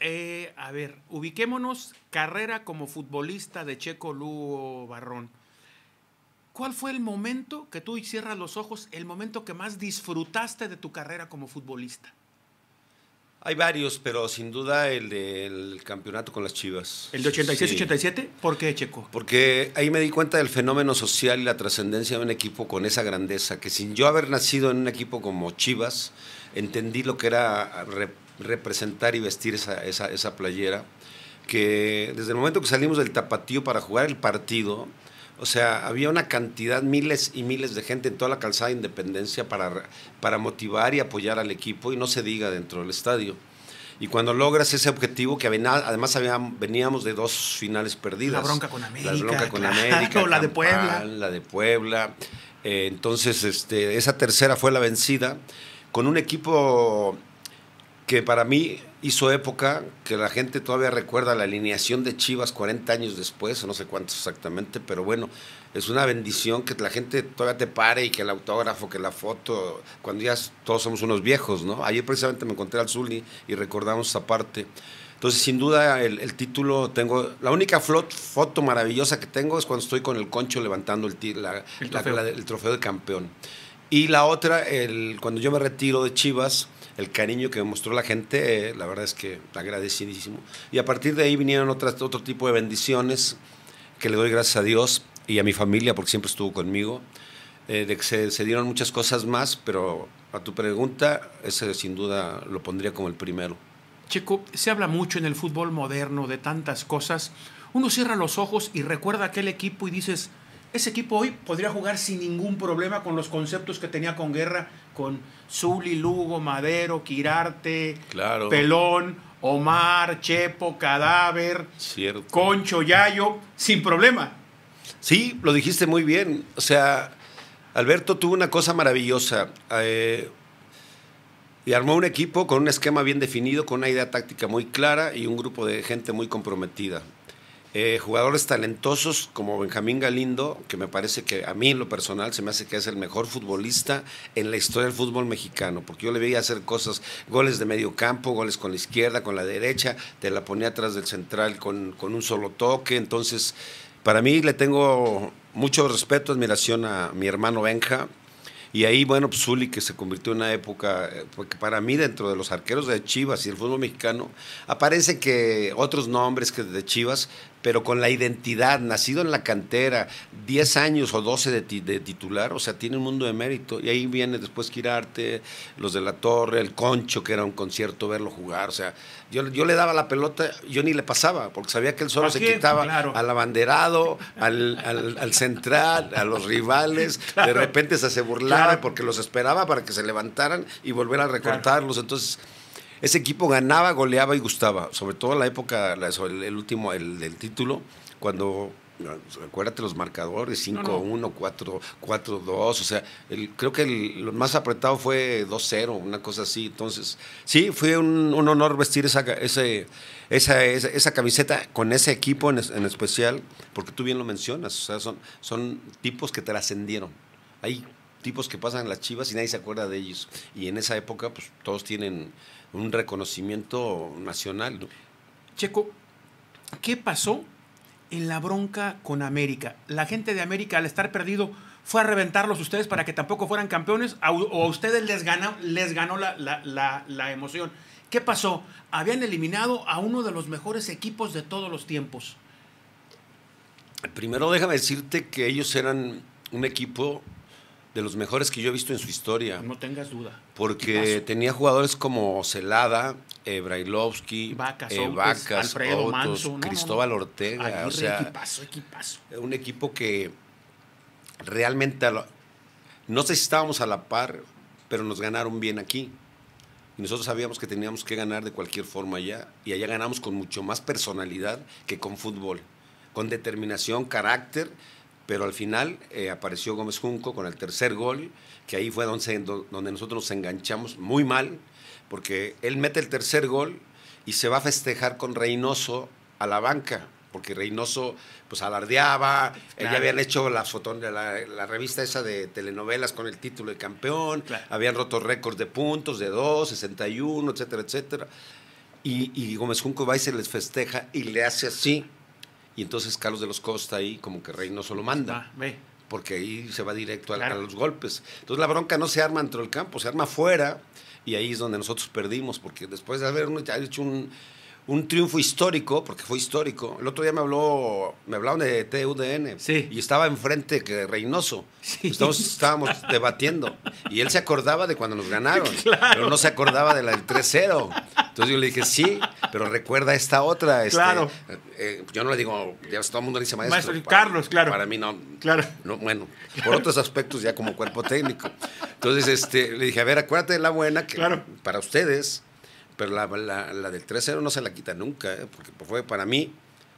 Eh, a ver, ubiquémonos carrera como futbolista de Checo Lugo Barrón. ¿Cuál fue el momento que tú cierras los ojos, el momento que más disfrutaste de tu carrera como futbolista? Hay varios, pero sin duda el del campeonato con las Chivas. ¿El de 86-87? ¿Por qué, Checo? Porque ahí me di cuenta del fenómeno social y la trascendencia de un equipo con esa grandeza, que sin yo haber nacido en un equipo como Chivas, entendí lo que era representar y vestir esa, esa, playera, que desde el momento que salimos del tapatío para jugar el partido, o sea, había una cantidad, miles y miles de gente en toda la calzada de Independencia para, para motivar y apoyar al equipo, y no se diga dentro del estadio. Y cuando logras ese objetivo, que además veníamos de dos finales perdidas. La bronca con América. La bronca con América. la de Puebla. La de Puebla. Eh, entonces, este, esa tercera fue la vencida, con un equipo que para mí hizo época, que la gente todavía recuerda la alineación de Chivas 40 años después, no sé cuántos exactamente, pero bueno, es una bendición que la gente todavía te pare y que el autógrafo, que la foto, cuando ya todos somos unos viejos, ¿no? Ayer precisamente me encontré al Zuli y recordamos esa parte. Entonces, sin duda, el, título tengo. La única foto maravillosa que tengo es cuando estoy con el concho levantando el, trofeo. trofeo de campeón. Y la otra, el, cuando yo me retiro de Chivas, el cariño que me mostró la gente, la verdad es que agradecidísimo. Y a partir de ahí vinieron otras, otro tipo de bendiciones que le doy gracias a Dios y a mi familia porque siempre estuvo conmigo. Eh, de que se, dieron muchas cosas más, pero a tu pregunta, ese sin duda lo pondría como el primero. Checo, se habla mucho en el fútbol moderno de tantas cosas. Uno cierra los ojos y recuerda aquel equipo y dices, ese equipo hoy podría jugar sin ningún problema con los conceptos que tenía con Guerra, con Zuli, Lugo, Madero, Quirarte, claro. Pelón, Omar, Chepo, Cadáver, Concho, Yayo, sin problema. Sí, lo dijiste muy bien. O sea, Alberto tuvo una cosa maravillosa. Eh, y armó un equipo con un esquema bien definido, con una idea táctica muy clara y un grupo de gente muy comprometida. Eh, jugadores talentosos como Benjamín Galindo, que me parece que a mí en lo personal se me hace que es el mejor futbolista en la historia del fútbol mexicano, porque yo le veía hacer cosas, goles de medio campo, goles con la izquierda, con la derecha, te la ponía atrás del central con, un solo toque, entonces para mí le tengo mucho respeto, admiración a mi hermano Benja, y ahí, bueno, Pzuli pues, que se convirtió en una época, eh, porque pues, para mí dentro de los arqueros de Chivas y el fútbol mexicano, aparece que otros nombres que de Chivas, pero con la identidad, nacido en la cantera, 10 años o 12 de, titular, o sea, tiene un mundo de mérito. Y ahí viene después Quirarte, los de la Torre, el Concho, que era un concierto verlo jugar. O sea, yo, yo le daba la pelota, yo ni le pasaba, porque sabía que él solo se quitaba al abanderado, al, central, a los rivales. De repente se, burlaba porque los esperaba para que se levantaran y volver a recortarlos. Entonces ese equipo ganaba, goleaba y gustaba. Sobre todo en la época, el, último, el del título, cuando acuérdate los marcadores, 5-1, 4-2, o sea, creo que el, lo más apretado fue 2-0, una cosa así. Entonces, sí, fue un, honor vestir esa, esa, esa, camiseta con ese equipo en, especial, porque tú bien lo mencionas, o sea, son, tipos que trascendieron. ahí tipos que pasan las chivas y nadie se acuerda de ellos. Y en esa época, pues todos tienen un reconocimiento nacional. Checo, ¿qué pasó en la bronca con América? La gente de América, al estar perdido, fue a reventarlos ustedes para que tampoco fueran campeones o a ustedes les ganó, les ganó la emoción. ¿Qué pasó? Habían eliminado a uno de los mejores equipos de todos los tiempos. Primero déjame decirte que ellos eran un equipo de los mejores que yo he visto en su historia. No tengas duda. Porque tenía jugadores como Celada, eh, eh Vacas, Alfredo Cristóbal Ortega. equipazo, Un equipo que realmente, no sé si estábamos a la par, pero nos ganaron bien aquí. nosotros sabíamos que teníamos que ganar de cualquier forma allá. Y allá ganamos con mucho más personalidad que con fútbol. Con determinación, carácter pero al final eh, apareció Gómez Junco con el tercer gol, que ahí fue donde, donde nosotros nos enganchamos muy mal, porque él mete el tercer gol y se va a festejar con Reynoso a la banca, porque Reynoso pues alardeaba, eh, ya habían hecho la de la, revista esa de telenovelas con el título de campeón, habían roto récords de puntos, de 2, 61, etcétera, etcétera. y Gómez Junco va y se les festeja y le hace así y entonces Carlos de los Costa ahí como que rey no lo manda. porque ahí se va directo a, a, los golpes. Entonces la bronca no se arma dentro del campo, se arma fuera y ahí es donde nosotros perdimos, porque después de haber hecho un, un triunfo histórico, porque fue histórico. El otro día me habló, me hablaron de TUDN sí. y estaba enfrente que Reynoso. Sí. Estamos, estábamos debatiendo y él se acordaba de cuando nos ganaron, pero no se acordaba de la del 3-0. Entonces yo le dije, "Sí, pero recuerda esta otra." Este, claro. Eh, yo no le digo, ya todo el mundo le dice maestro. maestro para, Carlos, claro. Para mí no. Claro. No, bueno, por otros aspectos ya como cuerpo técnico. Entonces este le dije, "A ver, acuérdate de la buena que claro. para ustedes pero la, del 3-0 no se la quita nunca, ¿eh? porque fue para mí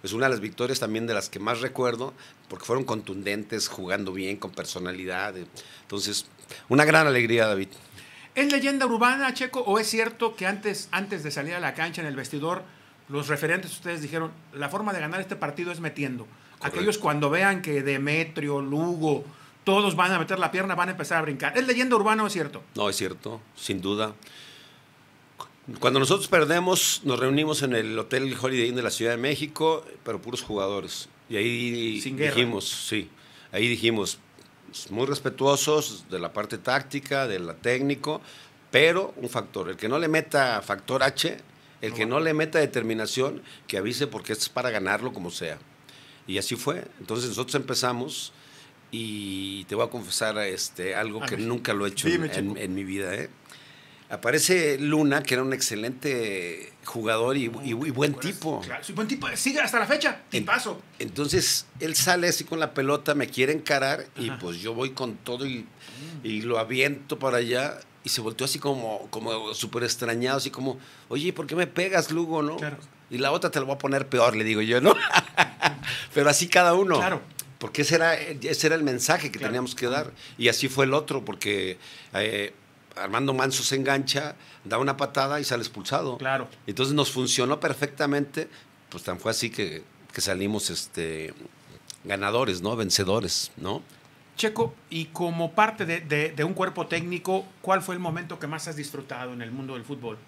es una de las victorias también de las que más recuerdo, porque fueron contundentes, jugando bien, con personalidad. Eh. Entonces, una gran alegría, David. ¿Es leyenda urbana, Checo, o es cierto que antes, antes de salir a la cancha en el vestidor, los referentes ustedes dijeron, la forma de ganar este partido es metiendo? Aquellos cuando vean que Demetrio, Lugo, todos van a meter la pierna, van a empezar a brincar. ¿Es leyenda urbana o es cierto? No, es cierto, sin duda. Cuando nosotros perdemos, nos reunimos en el Hotel Holiday Inn de la Ciudad de México, pero puros jugadores. Y ahí dijimos, sí, ahí dijimos, muy respetuosos de la parte táctica, de la técnico, pero un factor, el que no le meta factor H, el que no le meta determinación, que avise porque es para ganarlo como sea. Y así fue. Entonces nosotros empezamos y te voy a confesar este, algo que nunca lo he hecho en mi vida. ¿eh? aparece Luna, que era un excelente jugador y, buen tipo. buen tipo, sigue hasta la fecha, paso Entonces, él sale así con la pelota, me quiere encarar y pues yo voy con todo y, lo aviento para allá. Y se volteó así como, como súper extrañado, así como, oye, ¿por qué me pegas, Lugo, no? Y la otra te la voy a poner peor, le digo yo, ¿no? Pero así cada uno. Claro porque ese era, ese era el mensaje que teníamos que dar. Y así fue el otro, porque eh, Armando Manso se engancha, da una patada y sale expulsado. Claro. Entonces nos funcionó perfectamente, pues tan fue así que, salimos este, ganadores, ¿no? Vencedores, ¿no? Checo, y como parte de, un cuerpo técnico, ¿cuál fue el momento que más has disfrutado en el mundo del fútbol?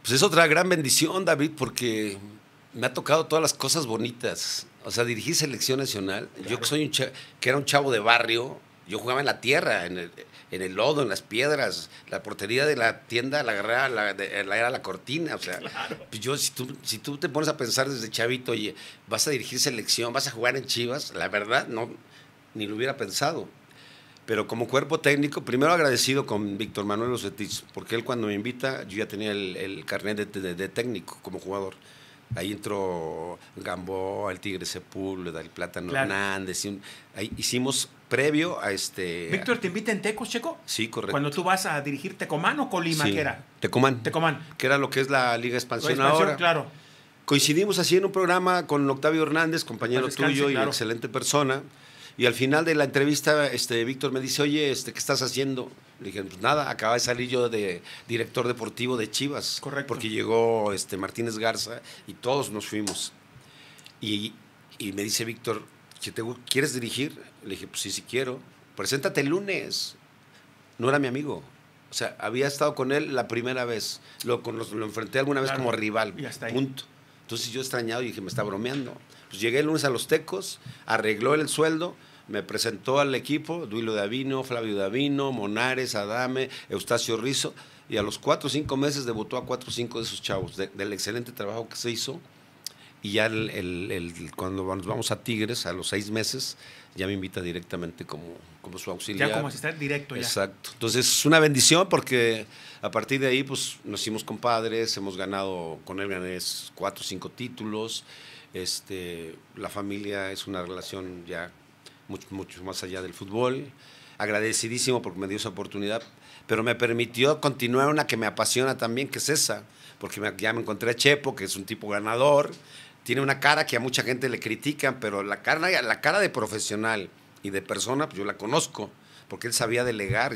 Pues es otra gran bendición, David, porque me ha tocado todas las cosas bonitas. O sea, dirigí selección nacional. Yo que soy que era un chavo de barrio, yo jugaba en la tierra, en el, lodo, en las piedras. La portería de la tienda la agarraba, la, era la cortina. O sea, pues yo, si tú, si tú te pones a pensar desde chavito, oye, vas a dirigir selección, vas a jugar en Chivas, la verdad, no, ni lo hubiera pensado. Pero como cuerpo técnico, primero agradecido con Víctor Manuel Ocetiz, porque él cuando me invita, yo ya tenía el, carnet de, de, técnico como jugador. Ahí entró Gamboa, el Tigre Sepúlveda, el Plátano Hernández. ahí hicimos previo a este... Víctor, ¿te invita en Tecos, Checo? Sí, correcto. Cuando tú vas a dirigir Tecomán o Colima, que era? Tecomán. Tecomán. Que era lo que es la Liga Expansión, claro. Coincidimos así en un programa con Octavio Hernández, compañero tuyo y excelente persona. Y al final de la entrevista, este, Víctor me dice, oye, este, ¿qué estás haciendo? Le dije, pues nada, acaba de salir yo de director deportivo de Chivas. Correcto. Porque llegó este, Martínez Garza y todos nos fuimos. y me dice Víctor, te, ¿quieres dirigir? Le dije, pues sí, sí quiero. Preséntate el lunes. No era mi amigo. O sea, había estado con él la primera vez. Lo, lo enfrenté alguna vez como rival. Punto. Entonces yo extrañado y dije, me está bromeando. Pues llegué el lunes a los Tecos, arregló el sueldo, me presentó al equipo, Duilo Davino, Flavio Davino, Monares, Adame, Eustacio Rizo, y a los cuatro o cinco meses debutó a cuatro o cinco de esos chavos, del excelente trabajo que se hizo y ya el, el, vamos a Tigres, a los seis meses, ya me invita directamente como, como su auxiliar. Ya como asistente directo ya. Exacto. Entonces es una bendición porque a partir de ahí pues nos hicimos compadres, hemos ganado, con él gané cuatro o cinco títulos. Este, la familia es una relación ya mucho, mucho más allá del fútbol. Agradecidísimo porque me dio esa oportunidad, pero me permitió continuar una que me apasiona también, que es esa, porque ya me encontré a Chepo, que es un tipo ganador, tiene una cara que a mucha gente le critican, pero la cara, la cara de profesional y de persona, pues yo la conozco, porque él sabía delegar,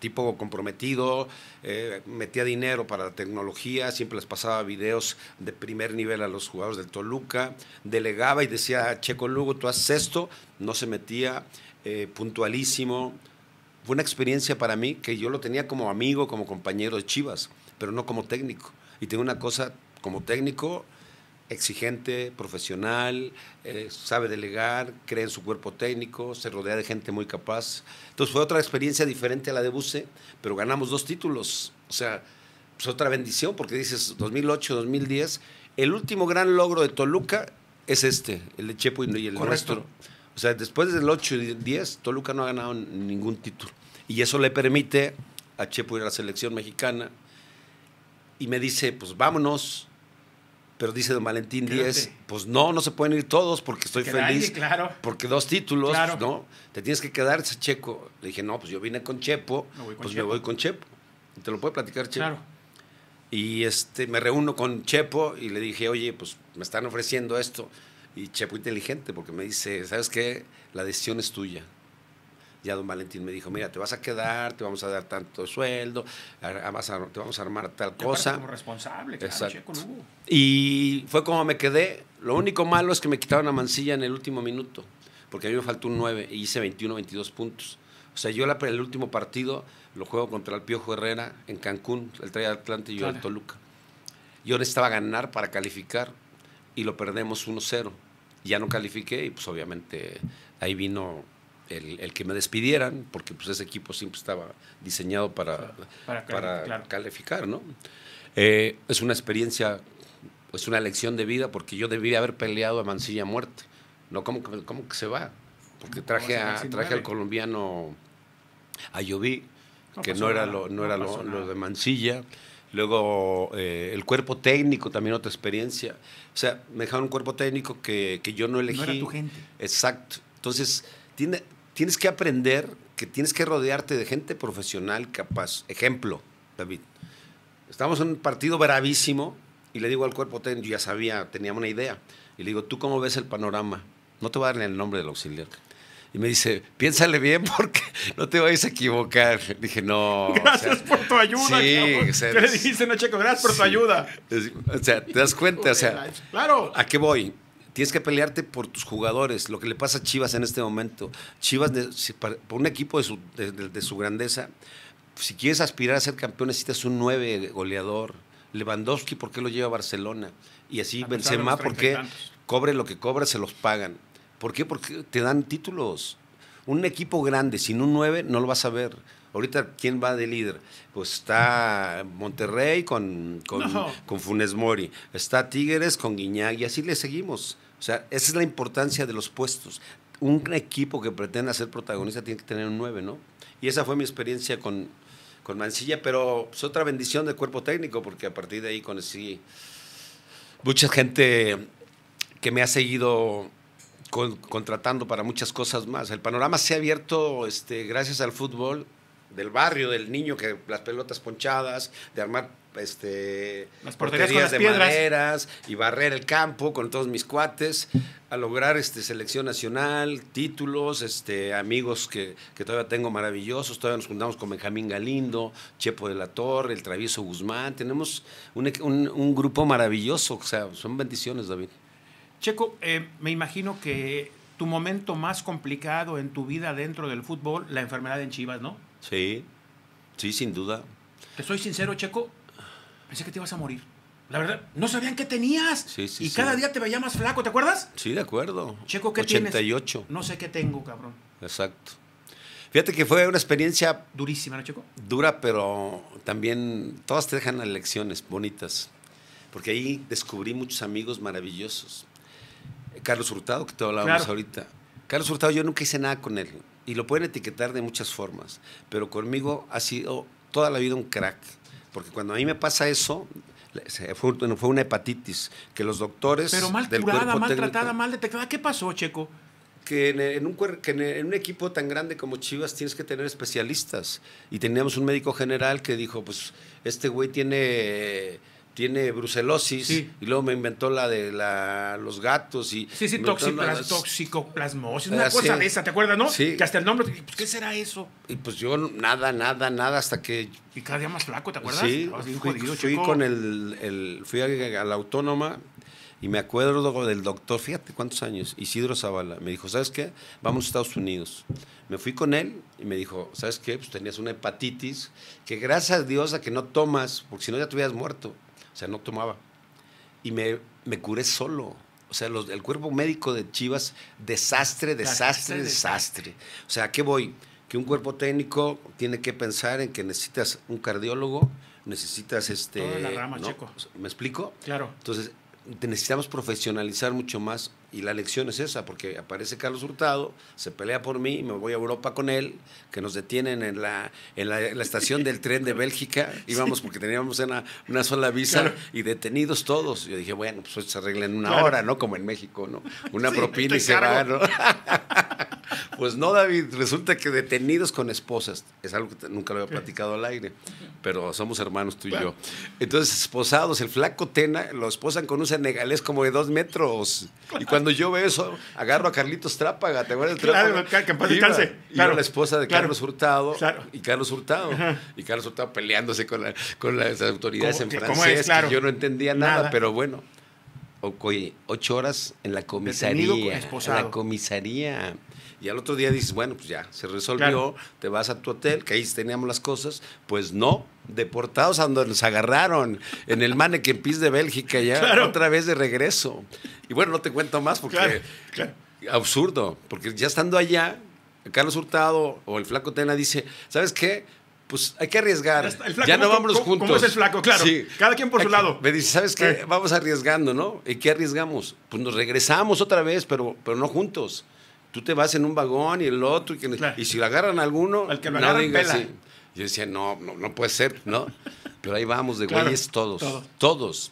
tipo comprometido, eh, metía dinero para la tecnología, siempre les pasaba videos de primer nivel a los jugadores del Toluca, delegaba y decía, ah, Checo Lugo, tú haces esto, no se metía, eh, puntualísimo. Fue una experiencia para mí que yo lo tenía como amigo, como compañero de Chivas, pero no como técnico. Y tengo una cosa como técnico, exigente, profesional, eh, sabe delegar, cree en su cuerpo técnico, se rodea de gente muy capaz. Entonces fue otra experiencia diferente a la de Buse, pero ganamos dos títulos. O sea, pues otra bendición, porque dices 2008, 2010. El último gran logro de Toluca es este, el de Chepo y el resto. O sea, después del 8 y 10, Toluca no ha ganado ningún título. Y eso le permite a Chepo ir a la selección mexicana. Y me dice, pues vámonos, pero dice don Valentín Díez, pues no, no se pueden ir todos porque estoy feliz. claro. Porque dos títulos, ¿no? Te tienes que quedar, Checo. Le dije, no, pues yo vine con Chepo, pues me voy con pues Chepo. te lo puede platicar Chepo. Y este, me reúno con Chepo y le dije, oye, pues me están ofreciendo esto. Y Chepo inteligente, porque me dice, ¿sabes qué? La decisión es tuya ya don Valentín me dijo, mira, te vas a quedar, te vamos a dar tanto sueldo, te vamos a armar tal cosa. responsable, Y fue como me quedé. Lo único malo es que me quitaron la Mancilla en el último minuto, porque a mí me faltó un 9 y hice 21, 22 puntos. O sea, yo el último partido lo juego contra el Piojo Herrera en Cancún, el Trail Atlante y yo en el Toluca. Yo necesitaba ganar para calificar y lo perdemos 1-0. Ya no califiqué y pues obviamente ahí vino el, que me despidieran, porque pues ese equipo siempre estaba diseñado para, para, calificar, ¿no? Eh, es una experiencia, es pues, una lección de vida, porque yo debía haber peleado a Mancilla muerte. No, ¿cómo, cómo que se va? Porque traje, traje al colombiano a que no era, lo, no, era lo, de Mancilla. Luego, eh, el cuerpo técnico, también otra experiencia. O sea, me dejaron un cuerpo técnico que, yo no elegí. Exacto. Entonces, tiene, tienes que aprender que tienes que rodearte de gente profesional capaz. Ejemplo, David. Estamos en un partido bravísimo y le digo al cuerpo técnico, ya sabía, teníamos una idea. Y le digo, ¿tú cómo ves el panorama? No te voy a dar el nombre del auxiliar. Y me dice, piénsale bien porque no te vais a equivocar. Dije, no. Gracias por tu ayuda. Sí, ¿Qué le dijiste, no, Checo? Gracias por tu ayuda. O sea, te das cuenta, o sea, claro. ¿a qué voy? Tienes que pelearte por tus jugadores, lo que le pasa a Chivas en este momento. Chivas, por un equipo de su, grandeza, si quieres aspirar a ser campeón necesitas un nueve goleador. Lewandowski, ¿por qué lo lleva a Barcelona? Y así Benzema, ¿por qué cobre lo que cobra, se los pagan? ¿Por qué? Porque te dan títulos. Un equipo grande sin un 9 no lo vas a ver. Ahorita, ¿quién va de líder? Pues está Monterrey con, con, Funes Mori, está Tigres con Guiñagui. y así le seguimos. O sea, esa es la importancia de los puestos. Un equipo que pretenda ser protagonista tiene que tener un 9, ¿no? Y esa fue mi experiencia con, con Mancilla, pero es otra bendición del cuerpo técnico, porque a partir de ahí conocí mucha gente que me ha seguido contratando para muchas cosas más. El panorama se ha abierto este, gracias al fútbol del barrio, del niño que las pelotas ponchadas, de armar este las porterías, de maderas y barrer el campo con todos mis cuates, a lograr este selección nacional, títulos, este amigos que, todavía tengo maravillosos, todavía nos juntamos con Benjamín Galindo, Chepo de la Torre, el Travieso Guzmán, tenemos un, grupo maravilloso, o sea, son bendiciones, David. Checo, eh, me imagino que tu momento más complicado en tu vida dentro del fútbol, la enfermedad en Chivas, ¿no? Sí, sí, sin duda. Te soy sincero, Checo, pensé que te ibas a morir. La verdad, no sabían qué tenías. Sí, sí, y cada día te veía más flaco, ¿te acuerdas? Sí, de acuerdo. Checo, ¿qué 88. No sé qué tengo, cabrón. Exacto. Fíjate que fue una experiencia... Durísima, ¿no, Checo? Dura, pero también todas te dejan lecciones bonitas. Porque ahí descubrí muchos amigos maravillosos. Carlos Hurtado, que te hablábamos ahorita. Carlos Hurtado, yo nunca hice nada con él y lo pueden etiquetar de muchas formas, pero conmigo ha sido toda la vida un crack, porque cuando a mí me pasa eso, fue, fue una hepatitis, que los doctores... Pero mal curada, mal tratada, mal detectada, ¿qué pasó, Checo? Que un, que en un equipo tan grande como Chivas tienes que tener especialistas. Y teníamos un médico general que dijo, pues este güey tiene tiene brucelosis y luego me inventó la de la, los gatos y sí sí toxicoplasmosis una ah, cosa de esa te acuerdas no sí. que hasta el nombre pues, qué será eso y pues yo nada nada nada hasta que y cada día más flaco te acuerdas sí fui, con el, fui a, a, la autónoma y me acuerdo del doctor fíjate cuántos años Isidro Zavala me dijo sabes qué vamos a Estados Unidos me fui con él y me dijo sabes qué pues tenías una hepatitis que gracias a Dios a que no tomas porque si no ya te hubieras muerto sea, no tomaba. Y me, curé solo. O sea, el cuerpo médico de Chivas, desastre, desastre, desastre. O sea, ¿a qué voy? Que un cuerpo técnico tiene que pensar en que necesitas un cardiólogo, necesitas este. la rama, ¿Me explico? Claro. Entonces, necesitamos profesionalizar mucho más y la lección es esa, porque aparece Carlos Hurtado, se pelea por mí, me voy a Europa con él, que nos detienen en la, en la, estación del tren de Bélgica, íbamos porque teníamos una, sola visa y detenidos todos. Yo dije, bueno, pues se arregla en una hora, ¿no? Como en México, ¿no? Una propina y se va, ¿no? Pues no, David, resulta que detenidos con esposas, es algo que nunca lo había platicado al aire, pero somos hermanos tú y yo. Entonces, esposados, el flaco Tena lo esposan con un senegalés como de dos metros. Y cuando yo veo eso, agarro a Carlitos Trápaga, ¿te acuerdas Trápaga? Claro, que la esposa de Carlos Hurtado y Carlos Hurtado. Y Carlos Hurtado peleándose con, con las autoridades en francés, yo no entendía nada, pero bueno. o ocho horas en la comisaría. En la comisaría. Y al otro día dices, bueno, pues ya, se resolvió, te vas a tu hotel, que ahí teníamos las cosas. Pues no, deportados a donde nos agarraron, en el pis de Bélgica, ya otra vez de regreso. Y bueno, no te cuento más porque absurdo, porque ya estando allá, Carlos Hurtado o el Flaco Tena dice, ¿sabes qué? pues hay que arriesgar. ya no vamos juntos. ¿Cómo es el flaco? Claro. Cada quien por su lado. Me dice, ¿sabes qué? Eh. Vamos arriesgando, ¿no? ¿Y qué arriesgamos? Pues nos regresamos otra vez, pero, pero no juntos tú te vas en un vagón y el otro, y, que, y si lo agarran a alguno, Al que lo no Yo decía, no, no, puede ser, ¿no? Pero ahí vamos, de güeyes todos, todos.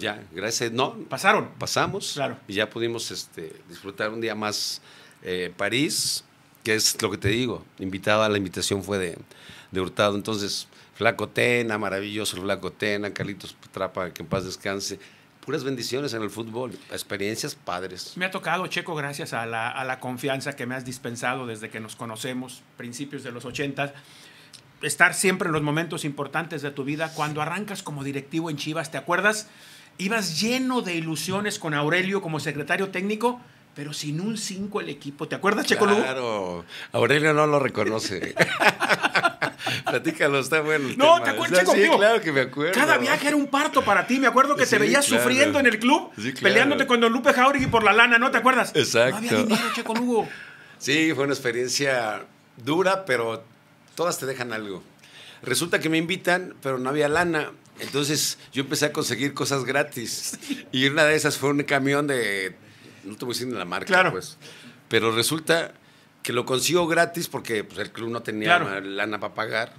ya, gracias. No. Pasaron. Pasamos. Claro. Y ya pudimos este, disfrutar un día más eh, París, que es lo que te digo. Invitada, la invitación fue de, de Hurtado. Entonces, Flaco Tena, maravilloso el Flaco Tena, Carlitos Trapa, que en paz descanse puras bendiciones en el fútbol, experiencias padres. Me ha tocado, Checo, gracias a la, a la confianza que me has dispensado desde que nos conocemos, principios de los 80 estar siempre en los momentos importantes de tu vida. Cuando arrancas como directivo en Chivas, ¿te acuerdas? Ibas lleno de ilusiones con Aurelio como secretario técnico, pero sin un 5 el equipo. ¿Te acuerdas, Checo Claro, Aurelio no lo reconoce. Platícalo, está bueno. no, ¿te acuerdas, Sí, claro que me acuerdo. Cada viaje era un parto para ti. Me acuerdo que te veías sufriendo en el club, peleándote con Lupe Jauregui por la lana, ¿no te acuerdas? Exacto. No había dinero, Checo Lugo. Sí, fue una experiencia dura, pero todas te dejan algo. Resulta que me invitan, pero no había lana. Entonces yo empecé a conseguir cosas gratis. Y una de esas fue un camión de. No te voy a decir la marca, claro. pues. Pero resulta que lo consigo gratis porque pues, el club no tenía lana para pagar.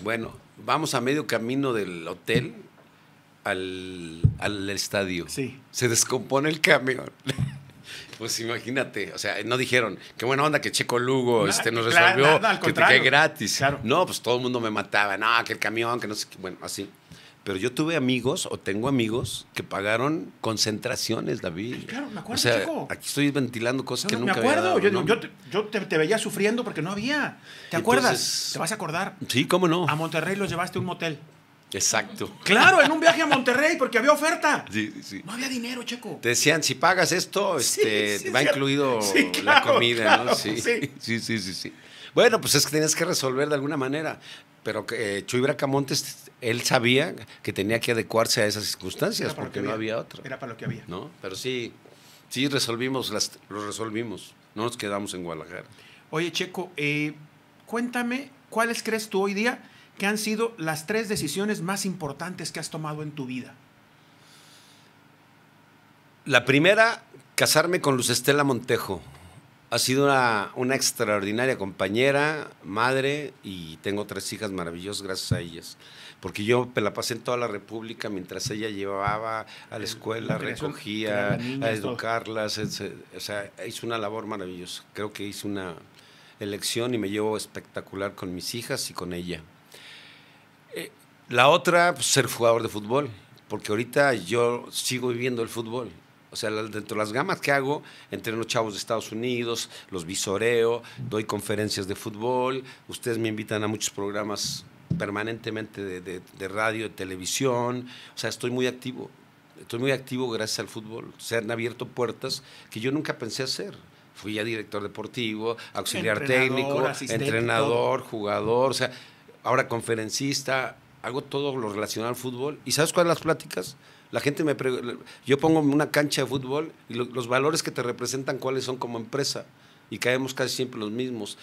Bueno, vamos a medio camino del hotel al, estadio. Se descompone el camión. Pues imagínate, o sea, no dijeron, qué buena onda que Checo Lugo este, nos resolvió, que te gratis. No, pues todo el mundo me mataba, no, que el camión, que no sé bueno, así. Pero yo tuve amigos, o tengo amigos, que pagaron concentraciones, David. Ah, claro, me acuerdo, o sea, Aquí estoy ventilando cosas que nunca me acuerdo. yo, yo, te, veía sufriendo porque no había. ¿Te acuerdas? Te vas a acordar. Sí, cómo no. A Monterrey los llevaste a un motel. Exacto. Claro, en un viaje a Monterrey porque había oferta. Sí, sí. No había dinero, Checo. Te decían, si pagas esto, este, va incluido la comida, ¿no? sí, sí, sí, sí. Bueno, pues es que tenías que resolver de alguna manera. Pero que eh, Chuy Bracamontes, él sabía que tenía que adecuarse a esas circunstancias porque no había otra. Era para lo que había. Pero sí, sí resolvimos, las, lo resolvimos. No nos quedamos en Guadalajara. Oye, Checo, eh, cuéntame, ¿cuáles crees tú hoy día que han sido las tres decisiones más importantes que has tomado en tu vida? La primera, casarme con Luz Estela Montejo. Ha sido una, extraordinaria compañera, madre, y tengo tres hijas maravillosas gracias a ellas. Porque yo la pasé en toda la República mientras ella llevaba a la escuela, recogía, a educarlas. Eh, o sea, hizo una labor maravillosa. Creo que hizo una elección y me llevo espectacular con mis hijas y con ella. Eh, la otra, pues, ser jugador de fútbol. Porque ahorita yo sigo viviendo el fútbol o sea, dentro de las gamas que hago, entreno chavos de Estados Unidos, los visoreo, doy conferencias de fútbol, ustedes me invitan a muchos programas permanentemente de, de, radio, de televisión, o sea, estoy muy activo, estoy muy activo gracias al fútbol, se han abierto puertas que yo nunca pensé hacer. Fui ya director deportivo, auxiliar técnico, entrenador, jugador, o sea, ahora conferencista, hago todo lo relacionado al fútbol. ¿Y sabes cuáles son las pláticas? La gente me yo pongo una cancha de fútbol y los valores que te representan cuáles son como empresa y caemos casi siempre los mismos.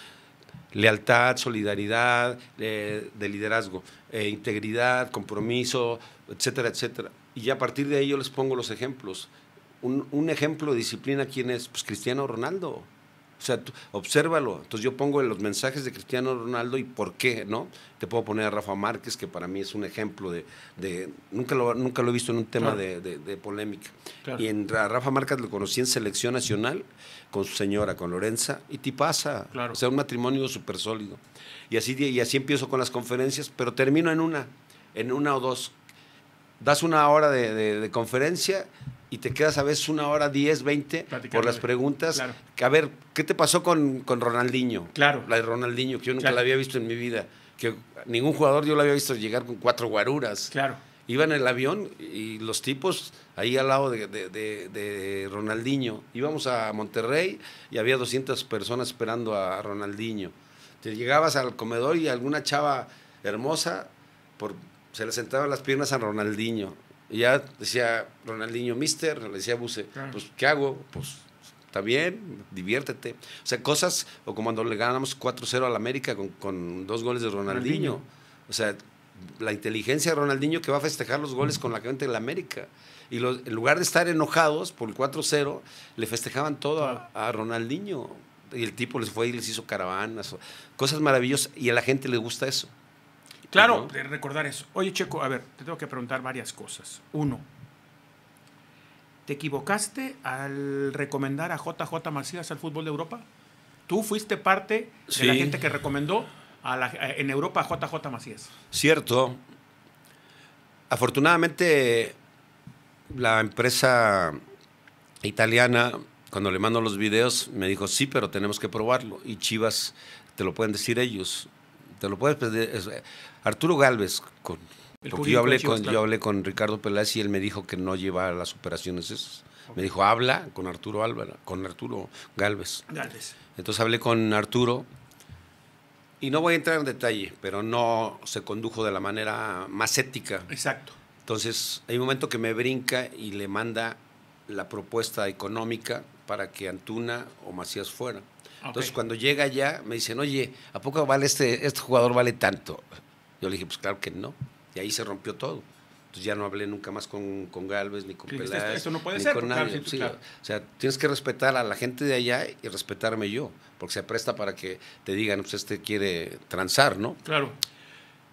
Lealtad, solidaridad, eh, de liderazgo, eh, integridad, compromiso, etcétera, etcétera. Y ya a partir de ahí yo les pongo los ejemplos. Un, un ejemplo de disciplina, ¿quién es? Pues Cristiano Ronaldo. O sea, observalo obsérvalo. Entonces yo pongo los mensajes de Cristiano Ronaldo y por qué, ¿no? Te puedo poner a Rafa Márquez, que para mí es un ejemplo de... nunca, lo, nunca lo he visto en un tema de, polémica. Y a Rafa Márquez lo conocí en Selección Nacional con su señora, con Lorenza, y te pasa. Claro. O sea, un matrimonio súper sólido. Y así, y así empiezo con las conferencias, pero termino en una, en una o dos das una hora de, conferencia y te quedas a veces una hora, 10, 20 por las preguntas. a ver, ¿qué te pasó con, con, Ronaldinho? Claro. La de Ronaldinho, que yo nunca la había visto en mi vida. Que ningún jugador yo la había visto llegar con cuatro guaruras. Claro. Iba en el avión y los tipos ahí al lado de, de, Ronaldinho. Íbamos a Monterrey y había 200 personas esperando a Ronaldinho. Te llegabas al comedor y alguna chava hermosa, por se le sentaban las piernas a Ronaldinho. Y ya decía Ronaldinho, mister, le decía Buse, pues, ¿qué hago? Pues, está bien, diviértete. O sea, cosas, o como cuando le ganamos 4-0 al América con, dos goles de Ronaldinho. O sea, la inteligencia de Ronaldinho que va a festejar los goles con la gente la América. Y en lugar de estar enojados por el 4-0, le festejaban todo a, a, Ronaldinho. Y el tipo les fue y les hizo caravanas, cosas maravillosas. Y a la gente le gusta eso. Claro, de recordar eso. Oye, Checo, a ver, te tengo que preguntar varias cosas. Uno, ¿te equivocaste al recomendar a JJ Macías al fútbol de Europa? Tú fuiste parte de la gente que recomendó a la, eh, en Europa a JJ Macías. Cierto. Afortunadamente, la empresa italiana, cuando le mando los videos, me dijo, sí, pero tenemos que probarlo. Y Chivas, te lo pueden decir ellos te lo puedes pedir. Eh, Arturo Galvez, con, porque yo hablé, con, yo hablé con Ricardo Peláez y él me dijo que no lleva las operaciones esas. Me dijo, habla con Arturo Álvarez con Arturo Galvez. Entonces hablé con Arturo y no voy a entrar en detalle, pero no se condujo de la manera más ética. Exacto. Entonces hay un momento que me brinca y le manda la propuesta económica para que Antuna o Macías fueran. Entonces, cuando llega allá, me dicen, oye, ¿a poco vale este, este jugador vale tanto? Yo le dije, pues claro que no. Y ahí se rompió todo. Entonces ya no hablé nunca más con, con Galvez ni con Peláez. no puede ni ser. Con nadie. O sea, tienes que respetar a la gente de allá y respetarme yo, porque se presta para que te digan, pues este quiere transar, ¿no? Claro.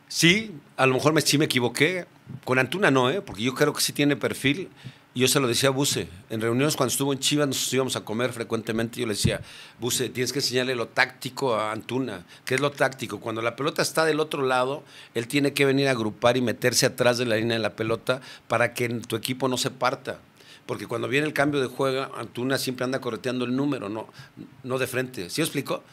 Sí, a lo mejor me, sí me equivoqué. Con Antuna no, ¿eh? porque yo creo que sí tiene perfil yo se lo decía a Buse, en reuniones cuando estuvo en Chivas nos íbamos a comer frecuentemente, yo le decía, Buse, tienes que enseñarle lo táctico a Antuna, ¿qué es lo táctico? Cuando la pelota está del otro lado, él tiene que venir a agrupar y meterse atrás de la línea de la pelota para que tu equipo no se parta. Porque cuando viene el cambio de juego, Antuna siempre anda correteando el número, no, no de frente. ¿Sí explico?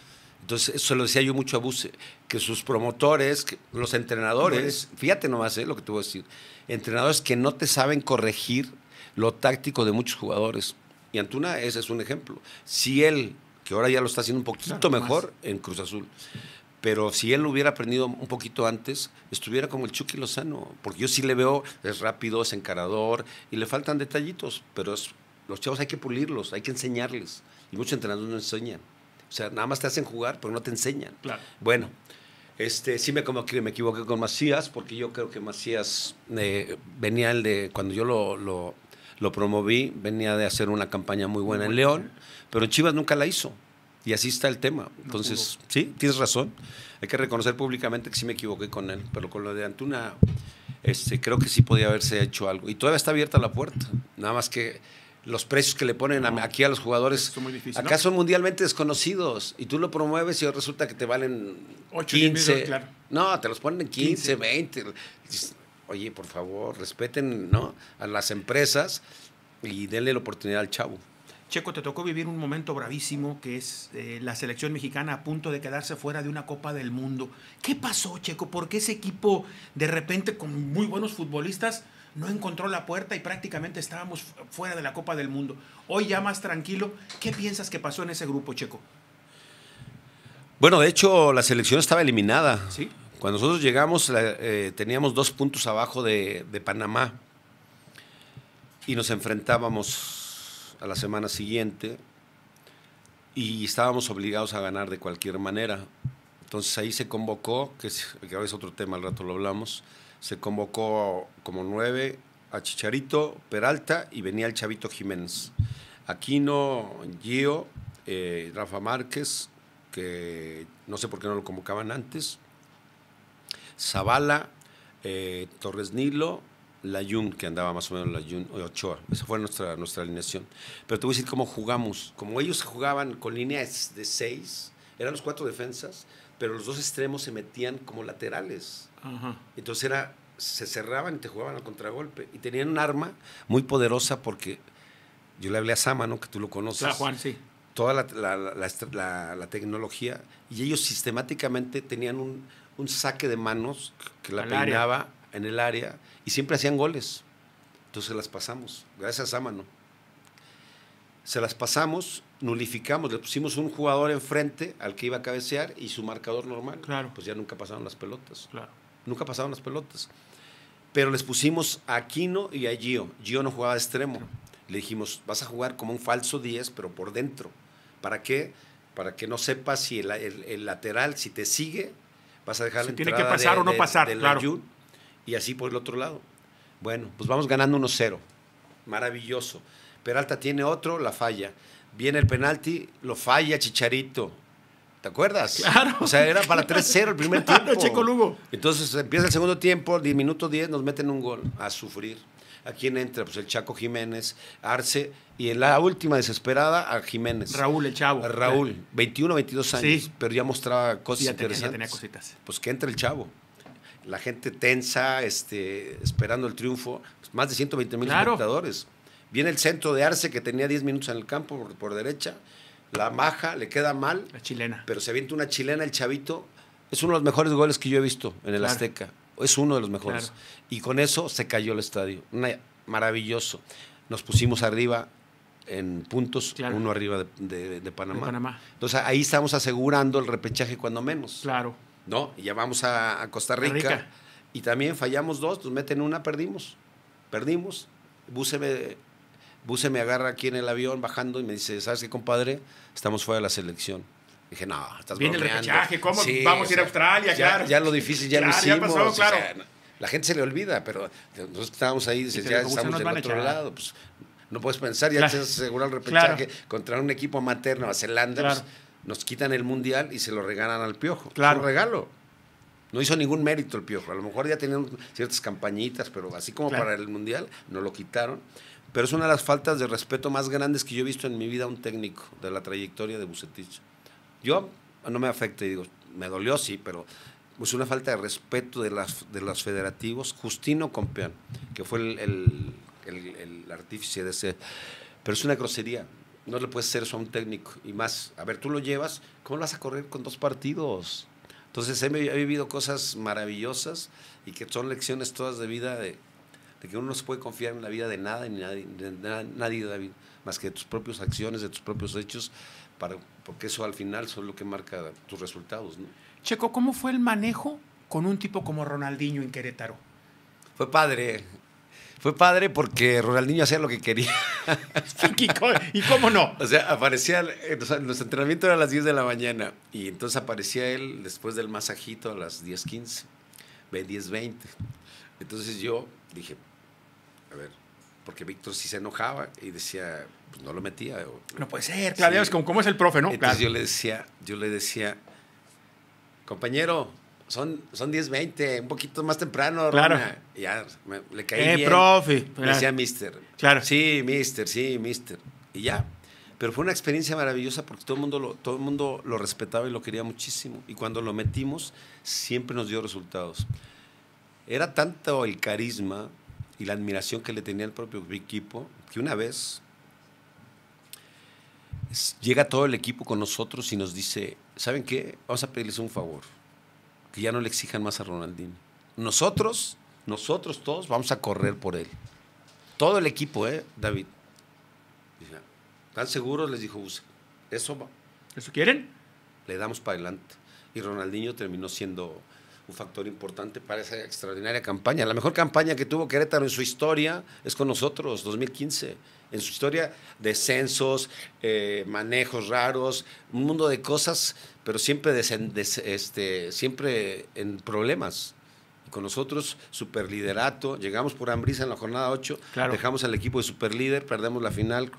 Entonces, eso lo decía yo mucho a Buse, que sus promotores, los entrenadores, fíjate nomás eh, lo que te voy a decir, entrenadores que no te saben corregir lo táctico de muchos jugadores. Y Antuna, ese es un ejemplo. Si él, que ahora ya lo está haciendo un poquito mejor en Cruz Azul, pero si él lo hubiera aprendido un poquito antes, estuviera como el Chucky Lozano, porque yo sí le veo, es rápido, es encarador, y le faltan detallitos, pero los chavos hay que pulirlos, hay que enseñarles, y muchos entrenadores no enseñan. O sea, nada más te hacen jugar, pero no te enseñan. Bueno, este, sí me, como, me equivoqué con Macías, porque yo creo que Macías eh, venía el de, cuando yo lo, lo promoví, venía de hacer una campaña muy buena en León, pero Chivas nunca la hizo. Y así está el tema. Entonces, sí, tienes razón. Hay que reconocer públicamente que sí me equivoqué con él, pero con lo de Antuna, este, creo que sí podía haberse hecho algo. Y todavía está abierta la puerta. Nada más que los precios que le ponen aquí a los jugadores acá son mundialmente desconocidos y tú lo promueves y resulta que te valen 8, 15 no te los ponen en 15. 20 oye, por favor, respeten ¿no? a las empresas y denle la oportunidad al chavo. Checo, te tocó vivir un momento bravísimo que es eh, la selección mexicana a punto de quedarse fuera de una Copa del Mundo. ¿Qué pasó, Checo? ¿Por qué ese equipo de repente con muy buenos futbolistas no encontró la puerta y prácticamente estábamos fuera de la Copa del Mundo? Hoy ya más tranquilo, ¿qué piensas que pasó en ese grupo, Checo? Bueno, de hecho la selección estaba eliminada. Sí cuando nosotros llegamos eh, teníamos dos puntos abajo de, Panamá y nos enfrentábamos a la semana siguiente y estábamos obligados a ganar de cualquier manera. Entonces ahí se convocó, que, es, es otro tema, al rato lo hablamos, se convocó como nueve a Chicharito, Peralta y venía el Chavito Jiménez. Aquino, Gio, eh, Rafa Márquez, que no sé por qué no lo convocaban antes, Zavala, eh, Torres Nilo, Layun, que andaba más o menos Layun, Ochoa. Esa fue nuestra, nuestra alineación. Pero te voy a decir cómo jugamos. Como ellos jugaban con líneas de seis, eran los cuatro defensas, pero los dos extremos se metían como laterales. Entonces era, se cerraban y te jugaban al contragolpe. Y tenían un arma muy poderosa porque yo le hablé a Sama, que tú lo conoces. Juan, sí. Toda la, la tecnología. Y ellos sistemáticamente tenían un un saque de manos que la peinaba en el área y siempre hacían goles. Entonces las pasamos, gracias a Mano. Se las pasamos, nulificamos, le pusimos un jugador enfrente al que iba a cabecear y su marcador normal. Claro. Pues ya nunca pasaron las pelotas. Nunca pasaron las pelotas. Pero les pusimos a Aquino y a Gio. Gio no jugaba de extremo. Le dijimos, vas a jugar como un falso 10, pero por dentro. ¿Para qué? Para que no sepas si el lateral, si te sigue vas a dejar tiene que pasar o no pasar, claro. y así por el otro lado. Bueno, pues vamos ganando 1-0. Maravilloso. Peralta tiene otro, la falla. Viene el penalti, lo falla Chicharito. ¿Te acuerdas? Claro. O sea, era para 3-0 el primer tiempo. Lugo. Entonces empieza el segundo tiempo, 10 minutos 10, nos meten un gol. A sufrir. ¿A quién entra? Pues el Chaco Jiménez, Arce y en la última desesperada a Jiménez. Raúl, el chavo. A Raúl, 21, eh. 22 años, pero ya mostraba cosas interesantes. tenía cositas. Pues que entra el chavo la gente tensa, este, esperando el triunfo, pues más de 120 mil espectadores. Viene el centro de Arce que tenía 10 minutos en el campo por, derecha, la maja, le queda mal. La chilena. Pero se avienta una chilena el chavito. Es uno de los mejores goles que yo he visto en el Azteca es uno de los mejores. Y con eso se cayó el estadio. maravilloso. Nos pusimos arriba en puntos, uno arriba de, Panamá. Entonces ahí estamos asegurando el repechaje cuando menos. Claro. ¿No? Y ya vamos a, Costa Rica, Y también fallamos dos, nos meten una, perdimos. Perdimos. Buse me agarra aquí en el avión bajando y me dice, ¿sabes qué, compadre? Estamos fuera de la selección. Dije, no, estás Viene el repechaje, ¿cómo vamos a ir a Australia? Ya, ya lo difícil ya lo hicimos. la gente se le olvida, pero nosotros estábamos ahí, ya estamos del otro lado. Pues, no puedes pensar, ya te has asegurado el repechaje contra un equipo materno, a Zelanda. nos quitan el mundial y se lo regalan al piojo. Claro. un regalo. No hizo ningún mérito el piojo. A lo mejor ya tenían ciertas campañitas, pero así como para el mundial, no lo quitaron. Pero es una de las faltas de respeto más grandes que yo he visto en mi vida un técnico de la trayectoria de Bucetich. Yo no me afecta y digo, me dolió sí, pero es una falta de respeto de, las, de los federativos. Justino Compeán, que fue el, el, artífice de ese, pero es una grosería. No le puedes hacer eso a un técnico. Y más, a ver, tú lo llevas, ¿cómo lo vas a correr con dos partidos? Entonces he, vivido cosas maravillosas y que son lecciones todas de vida de, que uno no se puede confiar en la vida de nada, ni nadie, nadie, David, más que de tus propias acciones, de tus propios hechos porque eso al final es lo que marca tus resultados. ¿no? Checo, ¿cómo fue el manejo con un tipo como Ronaldinho en Querétaro? Fue padre. Fue padre porque Ronaldinho hacía lo que quería. ¿Y cómo no? O sea, aparecía, los entrenamientos nuestro entrenamiento era a las 10 de la mañana y entonces aparecía él después del masajito a las 10.15, 10.20. Entonces yo dije, a ver, porque Víctor sí se enojaba y decía, pues no lo metía. no puede ser, claro, es como, ¿cómo es el profe, no? Entonces claro. yo le decía, yo le decía, compañero, son, son 10, 20, un poquito más temprano, claro. Y ya, le caí eh, bien. profe! Le decía, mister. Claro. Sí, mister, sí, mister. Y ya. Pero fue una experiencia maravillosa porque todo el mundo lo, todo el mundo lo respetaba y lo quería muchísimo. Y cuando lo metimos, siempre nos dio resultados. Era tanto el carisma y la admiración que le tenía el propio equipo, que una vez llega todo el equipo con nosotros y nos dice, ¿saben qué? Vamos a pedirles un favor, que ya no le exijan más a Ronaldinho. Nosotros, nosotros todos vamos a correr por él. Todo el equipo, ¿eh, David? ¿Están seguros? Les dijo Eso va. ¿Eso quieren? Le damos para adelante. Y Ronaldinho terminó siendo factor importante para esa extraordinaria campaña. La mejor campaña que tuvo Querétaro en su historia es con nosotros, 2015. En su historia, descensos, eh, manejos raros, un mundo de cosas, pero siempre, este, siempre en problemas. con nosotros, superliderato, llegamos por Ambrisa en la jornada 8, dejamos al equipo de superlíder, perdemos la final.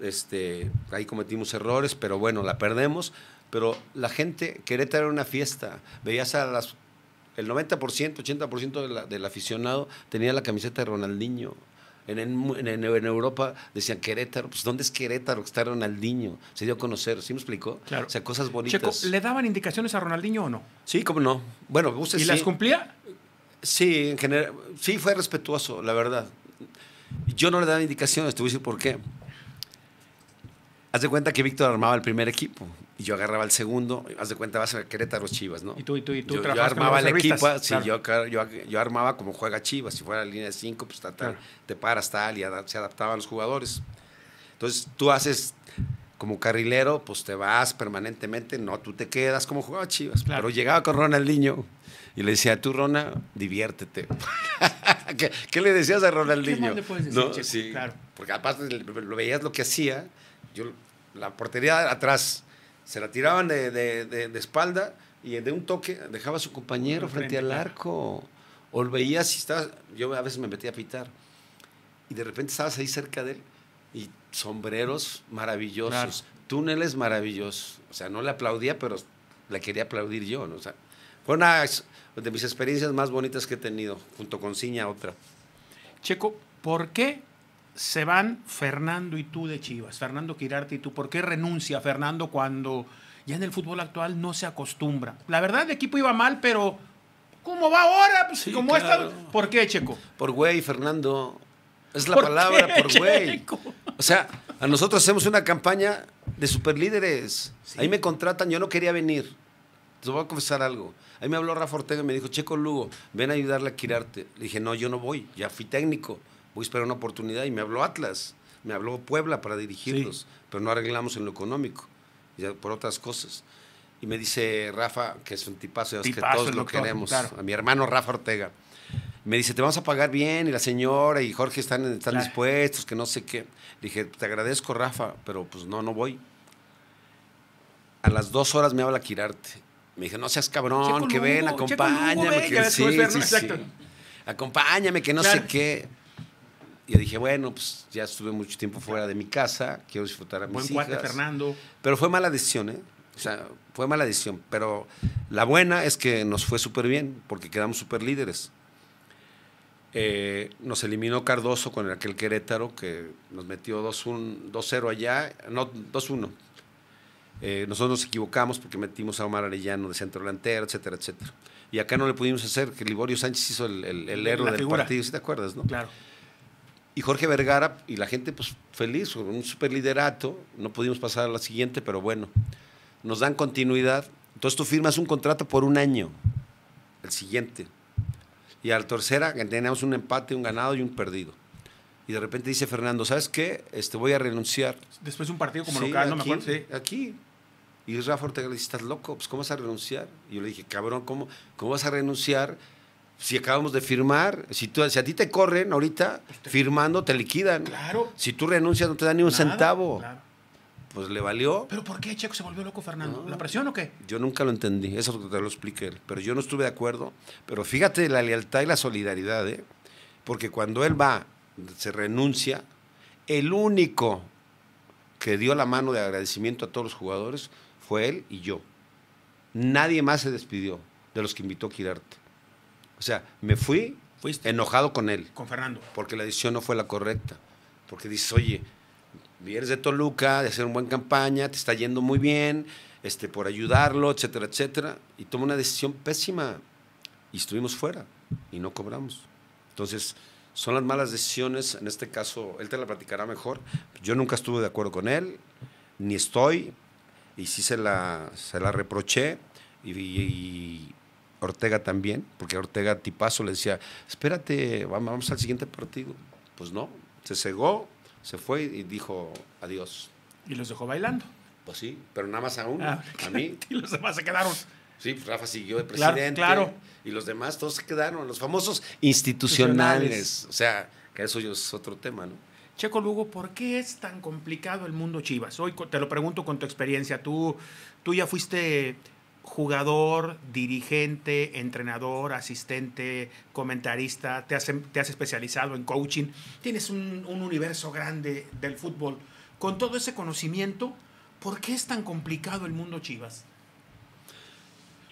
Este, ahí cometimos errores, pero bueno, la perdemos. Pero la gente, Querétaro era una fiesta. Veías a las el 90%, 80% de la, del aficionado tenía la camiseta de Ronaldinho. En, en, Europa decían Querétaro, pues ¿dónde es Querétaro? Está Ronaldinho, se dio a conocer, ¿sí me explicó? Claro. O sea, cosas bonitas. Checo, ¿le daban indicaciones a Ronaldinho o no? Sí, cómo no. Bueno, usted ¿Y las cumplía? Sí, en general, sí fue respetuoso, la verdad. Yo no le daba indicaciones, te voy a decir por qué. Haz de cuenta que Víctor armaba el primer equipo y yo agarraba el segundo. Haz de cuenta, vas a Querétaro Chivas, ¿no? Y tú, y tú, y tú. Yo, armaba el equipo, yo, armaba como juega Chivas. Si fuera la línea de cinco, pues te paras, tal, y se adaptaban los jugadores. Entonces tú haces como carrilero, pues te vas permanentemente, no, tú te quedas como jugaba Chivas. Pero llegaba con Ronaldinho y le decía, tú Rona, diviértete. ¿Qué, le decías a Ronaldinho? no, sí, claro. Porque aparte lo veías lo que hacía, yo la portería atrás. Se la tiraban de, espalda y de un toque dejaba a su compañero frente, al arco. O veía si estaba. Yo a veces me metía a pitar. Y de repente estabas ahí cerca de él. Y sombreros maravillosos, túneles maravillosos. O sea, no le aplaudía, pero le quería aplaudir yo. ¿no? O fue una de mis experiencias más bonitas que he tenido, junto con Ciña, otra. Checo, ¿por qué se van Fernando y tú de Chivas, Fernando Quirarte y tú. ¿Por qué renuncia Fernando cuando ya en el fútbol actual no se acostumbra? La verdad, el equipo iba mal, pero ¿cómo va ahora? Pues, ¿Por qué, Checo? Por güey, Fernando. Es la palabra, por güey. O sea, a nosotros hacemos una campaña de superlíderes. Ahí me contratan, yo no quería venir. Te voy a confesar algo. Ahí me habló Rafa Ortega y me dijo, Checo Lugo, ven a ayudarle a Quirarte. Le dije, no, yo no voy, ya fui técnico voy a esperar una oportunidad y me habló Atlas, me habló Puebla para dirigirlos, pero no arreglamos en lo económico, por otras cosas. Y me dice Rafa, que es un tipazo, que todos lo queremos, a mi hermano Rafa Ortega. Me dice, te vamos a pagar bien, y la señora y Jorge están, están dispuestos, que no sé qué. Le Dije, te agradezco, Rafa, pero pues no, no voy. A las dos horas me habla Quirarte. Me dice, no seas cabrón, que ven, acompáñame. que, sí, Acompáñame, que no sé qué y dije, bueno, pues ya estuve mucho tiempo fuera de mi casa, quiero disfrutar a mis Buen Fernando. Pero fue mala decisión, ¿eh? O sea, fue mala decisión. Pero la buena es que nos fue súper bien, porque quedamos súper líderes. Eh, nos eliminó Cardoso con aquel Querétaro que nos metió 2-0 allá, no, 2-1. Eh, nosotros nos equivocamos porque metimos a Omar Arellano de centro delantero, etcétera, etcétera. Y acá no le pudimos hacer, que Liborio Sánchez hizo el, el, del partido, si te acuerdas, ¿no? Claro. Y Jorge Vergara y la gente, pues feliz, un super liderato. No pudimos pasar a la siguiente, pero bueno, nos dan continuidad. Entonces tú firmas un contrato por un año, el siguiente. Y al tercera tenemos un empate, un ganado y un perdido. Y de repente dice Fernando, ¿sabes qué? Este, voy a renunciar. Después un partido como local, no me acuerdo. Sí. Aquí. Y Rafa Ortega le dice, ¿estás loco? Pues ¿cómo vas a renunciar? Y yo le dije, cabrón, ¿cómo, cómo vas a renunciar? si acabamos de firmar, si, a ti te corren ahorita, pues firmando te liquidan. Claro. Si tú renuncias no te dan ni un centavo. Claro. Pues le valió. ¿Pero por qué Checo se volvió loco, Fernando? ¿La presión o qué? Yo nunca lo entendí, eso te lo expliqué él. Pero yo no estuve de acuerdo. Pero fíjate la lealtad y la solidaridad, ¿eh? Porque cuando él va, se renuncia, el único que dio la mano de agradecimiento a todos los jugadores fue él y yo. Nadie más se despidió de los que invitó a Quirarte. O sea, me fui enojado con él. Con Fernando. Porque la decisión no fue la correcta. Porque dices, oye, vienes de Toluca, de hacer una buena campaña, te está yendo muy bien, este, por ayudarlo, etcétera, etcétera. Y toma una decisión pésima. Y estuvimos fuera y no cobramos. Entonces, son las malas decisiones. En este caso, él te la platicará mejor. Yo nunca estuve de acuerdo con él, ni estoy. Y sí se la, se la reproché. y Ortega también, porque Ortega Tipazo le decía, espérate, vamos al siguiente partido. Pues no, se cegó, se fue y dijo adiós. Y los dejó bailando. Pues sí, pero nada más a uno, ah, a mí. Y los demás se quedaron. Sí, pues Rafa siguió de presidente. Claro, Y los demás todos se quedaron, los famosos institucionales. O sea, que eso es otro tema, ¿no? Checo Lugo, ¿por qué es tan complicado el mundo Chivas? Hoy te lo pregunto con tu experiencia. Tú, tú ya fuiste jugador, dirigente, entrenador, asistente, comentarista, te has, te has especializado en coaching, tienes un, un, universo grande del fútbol. Con todo ese conocimiento, ¿por qué es tan complicado el mundo Chivas?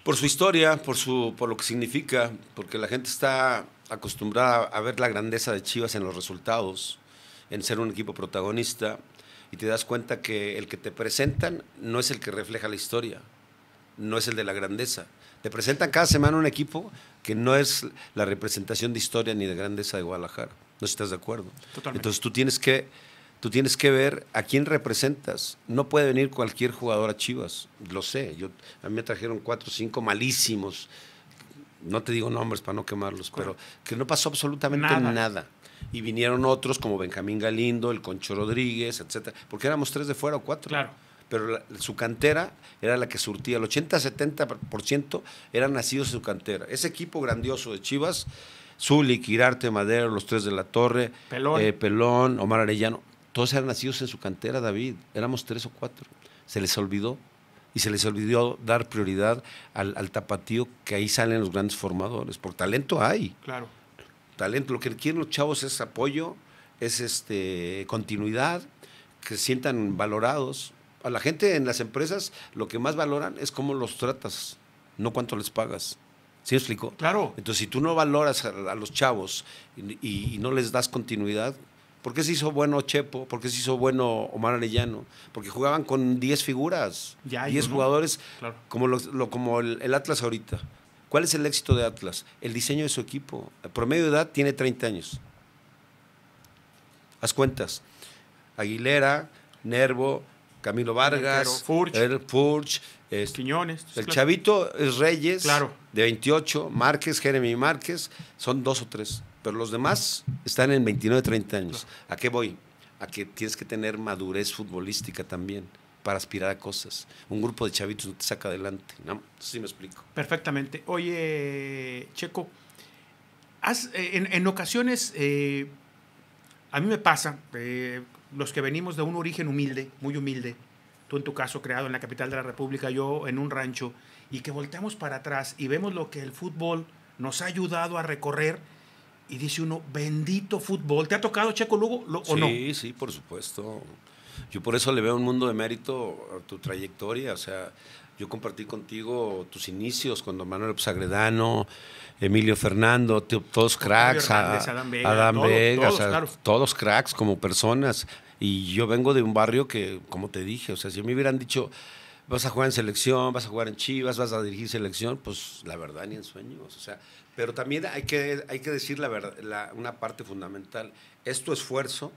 Por su historia, por, su, por lo que significa, porque la gente está acostumbrada a ver la grandeza de Chivas en los resultados, en ser un equipo protagonista, y te das cuenta que el que te presentan no es el que refleja la historia no es el de la grandeza. Te presentan cada semana un equipo que no es la representación de historia ni de grandeza de Guadalajara. No estás de acuerdo. Totalmente. Entonces tú tienes que tú tienes que ver a quién representas. No puede venir cualquier jugador a Chivas, lo sé. Yo, a mí me trajeron cuatro o cinco malísimos. No te digo nombres para no quemarlos, pero que no pasó absolutamente nada. Y vinieron otros como Benjamín Galindo, el Concho Rodríguez, etcétera, porque éramos tres de fuera o cuatro. Claro pero su cantera era la que surtía, el 80-70% eran nacidos en su cantera. Ese equipo grandioso de Chivas, Zuli, Quirarte, Madero, los tres de la Torre, eh, Pelón, Omar Arellano, todos eran nacidos en su cantera, David, éramos tres o cuatro, se les olvidó. Y se les olvidó dar prioridad al, tapatío, que ahí salen los grandes formadores. Por talento hay. Claro. Talento. Lo que quieren los chavos es apoyo, es este, continuidad, que se sientan valorados a la gente en las empresas lo que más valoran es cómo los tratas, no cuánto les pagas. ¿Sí me explico? Claro. Entonces, si tú no valoras a, los chavos y, no les das continuidad, ¿por qué se hizo bueno Chepo? ¿Por qué se hizo bueno Omar Arellano? Porque jugaban con 10 figuras, 10 jugadores, como, lo, como el, Atlas ahorita. ¿Cuál es el éxito de Atlas? El diseño de su equipo. promedio de edad tiene 30 años. Haz cuentas. Aguilera, Nervo, Camilo Vargas, Furch, el Quiñones. El Chavito es Reyes, de 28, Márquez, Jeremy Márquez, son dos o tres, pero los demás están en 29, 30 años. ¿A qué voy? A que tienes que tener madurez futbolística también para aspirar a cosas. Un grupo de chavitos no te saca adelante, ¿no? Sí me explico. Perfectamente. Oye, Checo, eh, en, ocasiones, eh, a mí me pasa, eh, los que venimos de un origen humilde, muy humilde, tú en tu caso creado en la capital de la República, yo en un rancho, y que volteamos para atrás y vemos lo que el fútbol nos ha ayudado a recorrer, y dice uno, bendito fútbol, ¿te ha tocado Checo Lugo o no? Sí, sí, por supuesto. Yo por eso le veo un mundo de mérito a tu trayectoria, o sea, yo compartí contigo tus inicios con Manuel Sagredano, Emilio Fernando, todos cracks, Adam Vega, todos, cracks como personas. Y yo vengo de un barrio que, como te dije, o sea, si me hubieran dicho, vas a jugar en selección, vas a jugar en Chivas, vas a dirigir selección, pues la verdad ni en sueños. O sea, pero también hay que, hay que decir la verdad, una parte fundamental, es tu esfuerzo,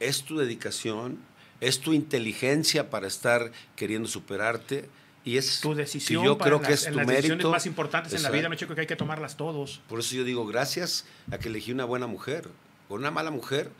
es tu dedicación, es tu inteligencia para estar queriendo superarte y es tu decisión. yo creo que es tu las decisiones más importantes en la vida, me chico, que hay que tomarlas todos. Por eso yo digo, gracias a que elegí una buena mujer o una mala mujer.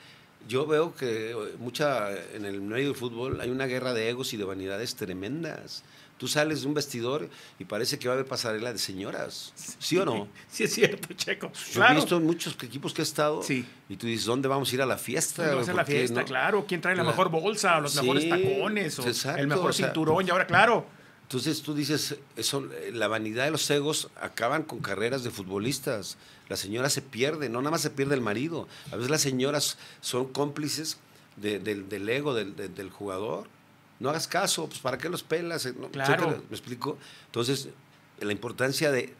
Yo veo que eh, mucha en el medio del fútbol hay una guerra de egos y de vanidades tremendas. Tú sales de un vestidor y parece que va a haber pasarela de señoras. ¿Sí, o no? Sí, es cierto, Checo. Yo he visto en muchos equipos que he estado sí. y tú dices, ¿dónde vamos a ir a la fiesta? a la fiesta? Claro, ¿quién trae la, mejor bolsa, los mejores tacones, el mejor cinturón? y ahora, claro, entonces tú dices, eso, la vanidad de los egos acaban con carreras de futbolistas. La señora se pierde, no nada más se pierde el marido. A veces las señoras son cómplices del ego del, jugador. No hagas caso, pues ¿para qué los pelas? Eh, claro. ¿Me explico? Entonces, la importancia de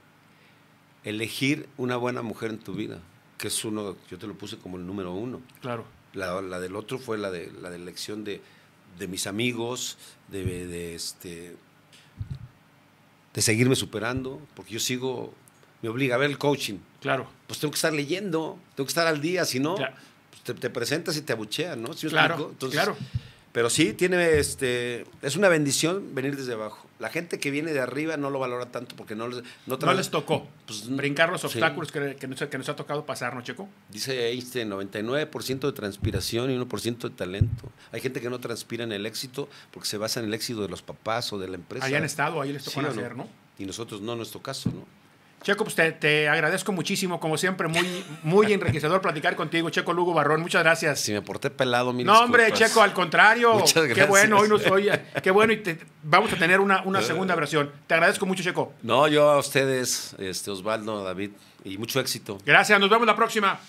elegir una buena mujer en tu vida, que es uno, yo te lo puse como el número uno. Claro. La, del otro fue la de la de elección de, mis amigos, de este de seguirme superando, porque yo sigo, me obliga a ver el coaching. Claro. Pues tengo que estar leyendo, tengo que estar al día, si no, pues te, presentas y te abuchean, ¿no? claro, claro. Pero sí, tiene este, es una bendición venir desde abajo. La gente que viene de arriba no lo valora tanto porque no, les, no, les tocó pues, brincar los obstáculos que, que, nos, que, nos, ha tocado pasar, ¿no, Checo? Dice Einstein, 99% de transpiración y 1% de talento. Hay gente que no transpira en el éxito porque se basa en el éxito de los papás o de la empresa. han estado, ahí les tocó hacer no? ¿no? Y nosotros no, nuestro caso, ¿no? Checo, pues te, agradezco muchísimo, como siempre, muy, muy enriquecedor platicar contigo, Checo Lugo Barrón, muchas gracias. Si me porté pelado, mil No, hombre, Checo, al contrario. Qué bueno, hoy nos oye. qué bueno, y vamos a tener una, una segunda versión. Te agradezco mucho, Checo. No, yo a ustedes, este, Osvaldo, David, y mucho éxito. Gracias, nos vemos la próxima.